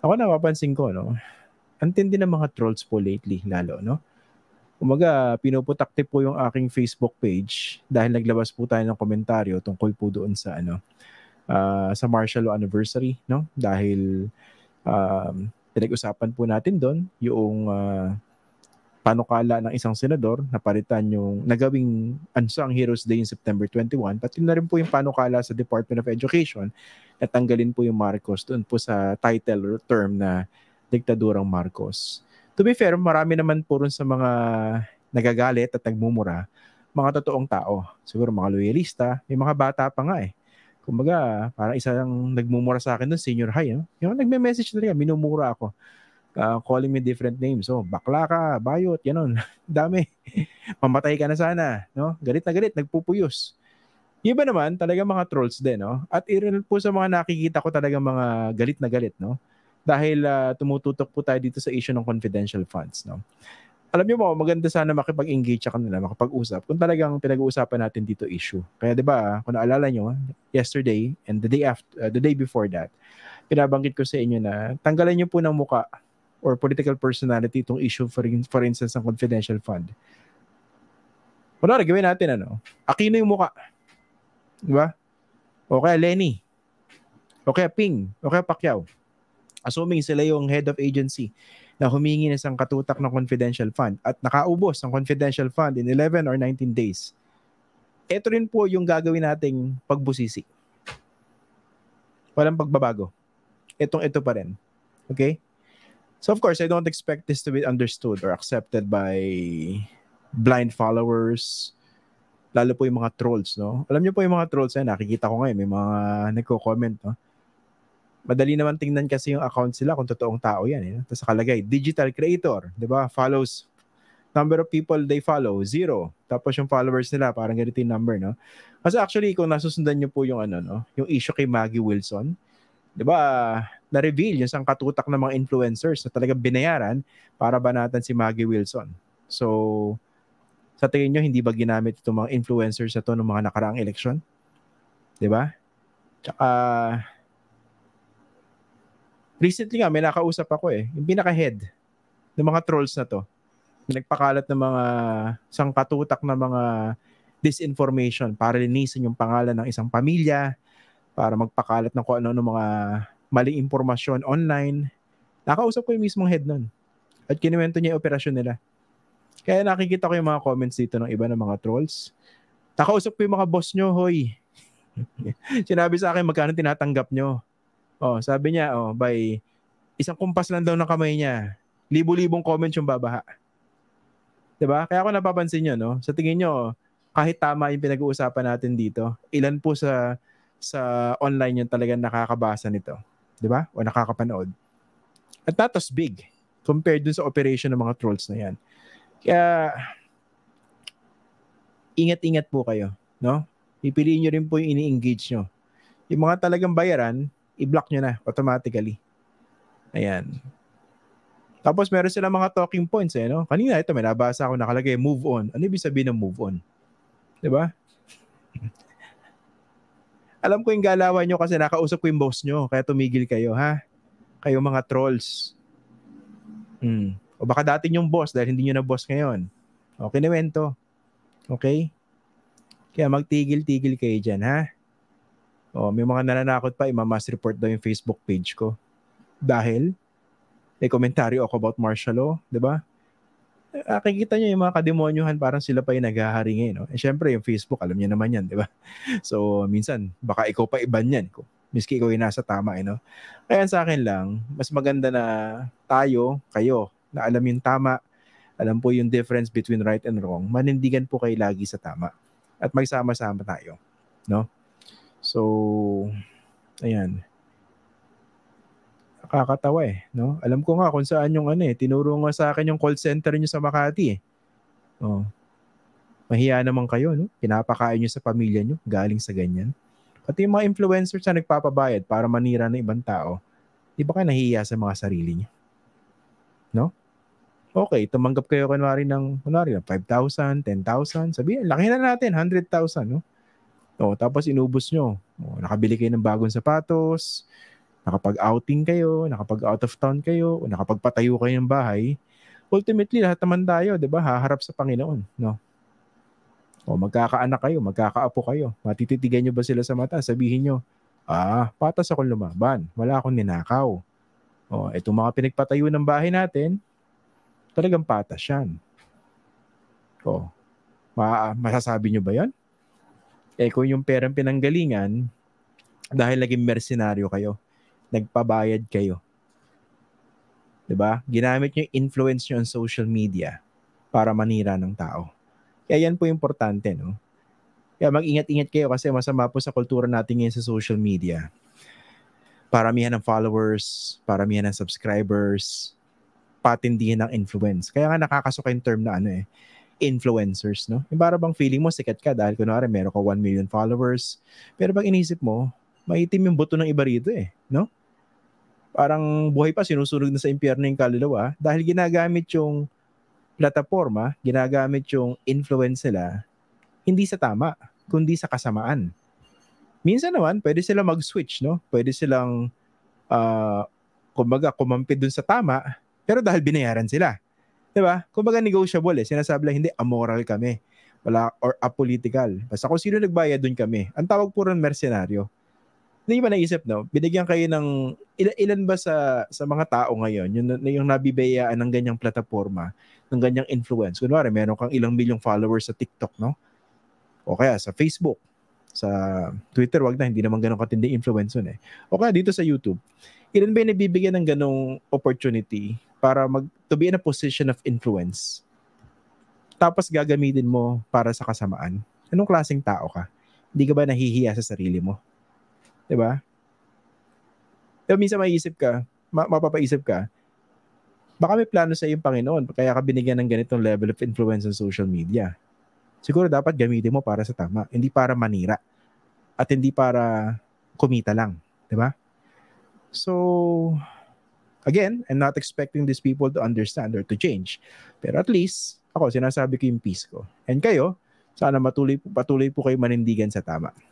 Ako napapansin ko, no? Ang tindi ng mga trolls po lately, lalo, no? Umaga, pinuputakte po yung aking Facebook page dahil naglabas po tayo ng komentaryo tungkol po doon sa ano, uh, sa martial law anniversary, no? Dahil um, pinag-usapan po natin doon yung uh, panukala ng isang senador na palitan yung nagawing Unsung Heroes Day in September 21, pati na rin po yung panukala sa Department of Education na tanggalin po yung Marcos doon po sa title or term na diktadurang Marcos. To be fair, marami naman po rin sa mga nagagalit at nagmumura, mga totoong tao. Siguro mga loyalista, may mga bata pa nga eh. Kumbaga, parang isang nagmumura sa akin doon, senior high. No? Eh. Yung nagme-message talaga, minumura ako uh, calling me different names. So, oh, bakla ka, bayot, yan ganun. Dami. Mamatay ka na sana, no? Galit na galit, nagpupuyos. iba naman, talaga mga trolls din, no? At i-relate po sa mga nakikita ko talaga mga galit na galit, no? Dahil uh, tumututok po tayo dito sa issue ng confidential funds, no? Alam niyo mo, maganda sana makipag-engage sa kanila, makapag-usap. Kung talagang pinag-uusapan natin dito issue. Kaya 'di ba, kung naalala niyo, yesterday and the day after uh, the day before that, pinabanggit ko sa inyo na tanggalan niyo po ng muka or political personality itong issue for, for instance ng confidential fund. Kunwari, gawin natin ano, Aquino yung muka. Diba? O kaya Lenny. O kaya Ping. O kaya Pacquiao. Assuming sila yung head of agency na humingi ng isang katutak ng confidential fund at nakaubos ang confidential fund in 11 or 19 days. Ito rin po yung gagawin nating pagbusisi. Walang pagbabago. Itong ito pa rin. Okay? So of course, I don't expect this to be understood or accepted by blind followers, lalo po yung mga trolls, no? Alam niyo po yung mga trolls, eh, nakikita ko ngayon, may mga nagko-comment, no? Madali naman tingnan kasi yung account sila kung totoong tao yan. Eh. Tapos kalagay, digital creator, di ba? Follows, number of people they follow, zero. Tapos yung followers nila, parang ganito yung number, no? Kasi actually, kung nasusundan niyo po yung ano, no? Yung issue kay Maggie Wilson, 'di ba, na-reveal yung isang katutak ng mga influencers na talaga binayaran para banatan si Maggie Wilson. So, sa tingin nyo, hindi ba ginamit itong mga influencers sa to ng mga nakaraang eleksyon? Di ba? Tsaka, recently nga, may nakausap ako eh, yung pinaka-head ng mga trolls na to, nagpakalat ng mga isang sangkatutak na mga disinformation para linisin yung pangalan ng isang pamilya, para magpakalat ng kung ano ng mga maling impormasyon online. Nakausap ko yung mismong head nun. At kinuwento niya yung operasyon nila. Kaya nakikita ko yung mga comments dito ng iba ng mga trolls. Nakausap ko yung mga boss nyo, hoy. Sinabi sa akin, magkano tinatanggap nyo? Oh, sabi niya, oh, by isang kumpas lang daw ng kamay niya. Libo-libong comments yung babaha. 'Di ba? Kaya ako napapansin niyo, no? Sa tingin niyo, kahit tama yung pinag-uusapan natin dito, ilan po sa sa online yung talagang nakakabasa nito. Di ba? O nakakapanood. At that was big compared dun sa operation ng mga trolls na yan. Kaya, ingat-ingat po kayo. No? Pipiliin nyo rin po yung ini-engage nyo. Yung mga talagang bayaran, i-block nyo na automatically. Ayan. Tapos meron silang mga talking points eh, no? Kanina ito may nabasa ako nakalagay move on. Ano ibig sabihin ng move on? 'Di ba? Alam ko yung galawan nyo kasi nakausap ko yung boss nyo. Kaya tumigil kayo, ha? Kayo mga trolls. Hmm. O baka dati yung boss dahil hindi nyo na boss ngayon. O, kinuwento. Okay? Kaya magtigil-tigil kayo dyan, ha? O, may mga nananakot pa, imamas report daw yung Facebook page ko. Dahil, may komentaryo ako about martial law, di ba? nakikita ah, niyo yung mga kademonyuhan, parang sila pa yung naghaharing eh, No? Eh, syempre, yung Facebook, alam niyo naman yan, di ba? So, minsan, baka ikaw pa iban yan. Miski ikaw yung nasa tama, eh, no? Kaya sa akin lang, mas maganda na tayo, kayo, na alam yung tama, alam po yung difference between right and wrong, manindigan po kayo lagi sa tama. At magsama-sama tayo. No? So, ayan nakakatawa eh, no? Alam ko nga kung saan yung ano eh, tinuro nga sa akin yung call center niyo sa Makati eh. Oh. Mahiya naman kayo, no? Pinapakain niyo sa pamilya niyo galing sa ganyan. Pati yung mga influencers na nagpapabayad para manira ng ibang tao. Di ba kayo nahihiya sa mga sarili niyo? No? Okay, tumanggap kayo kunwari ng, kunwari ng 5,000, 10,000, sabihin, laki na natin, 100,000, no? O, oh, tapos inubos nyo. O, oh, nakabili kayo ng bagong sapatos, nakapag-outing kayo, nakapag-out of town kayo, o nakapagpatayo kayo ng bahay, ultimately lahat naman tayo, 'di ba? Haharap sa Panginoon, no? O magkakaanak kayo, magkakaapo kayo. Matititigan nyo ba sila sa mata? Sabihin nyo, ah, patas ako lumaban. Wala akong ninakaw. O, itong mga pinagpatayo ng bahay natin, talagang patas yan. O, ma- masasabi nyo ba yan? Eh kung yung perang pinanggalingan, dahil naging mersenaryo kayo, nagpabayad kayo. 'Di ba? Ginamit niyo yung influence niyo on social media para manira ng tao. Kaya yan po importante, no? Kaya mag-ingat-ingat kayo kasi masama po sa kultura natin ngayon sa social media. Paramihan ng followers, paramihan ng subscribers, patindihin ng influence. Kaya nga nakakasukay yung term na ano eh, influencers, no? Yung para bang feeling mo sikat ka dahil kunwari meron ka 1 million followers. Pero pag inisip mo, maitim yung buto ng iba rito eh, no? parang buhay pa sinusunog na sa impyerno yung kaluluwa dahil ginagamit yung plataforma, ginagamit yung influence nila hindi sa tama, kundi sa kasamaan. Minsan naman, pwede sila mag-switch, no? Pwede silang, uh, kumbaga, kumampid dun sa tama, pero dahil binayaran sila. Di ba? Kumbaga, negotiable eh. Sinasabi lang, hindi, amoral kami. Wala, or apolitical. Basta kung sino nagbayad dun kami. Ang tawag po rin mercenaryo. Hindi ba naisip, no? Binigyan kayo ng, ilan, ilan ba sa, sa mga tao ngayon, yung, yung nabibiyayaan ng ganyang plataforma, ng ganyang influence? Kunwari, meron kang ilang milyong followers sa TikTok, no? O kaya sa Facebook, sa Twitter, wag na, hindi naman ganun katindi influence yun eh. O kaya dito sa YouTube, ilan ba nabibigyan ng ganong opportunity para mag, to be in a position of influence? Tapos gagamitin mo para sa kasamaan. Anong klaseng tao ka? Hindi ka ba nahihiya sa sarili mo? 'Di ba? Pero minsan maiisip ka, ma- mapapaisip ka, baka may plano sa yung Panginoon kaya ka binigyan ng ganitong level of influence on social media. Siguro dapat gamitin mo para sa tama, hindi para manira at hindi para kumita lang, 'di ba? So again, I'm not expecting these people to understand or to change. Pero at least ako sinasabi ko yung peace ko. And kayo, sana matuloy patuloy po kayo manindigan sa tama.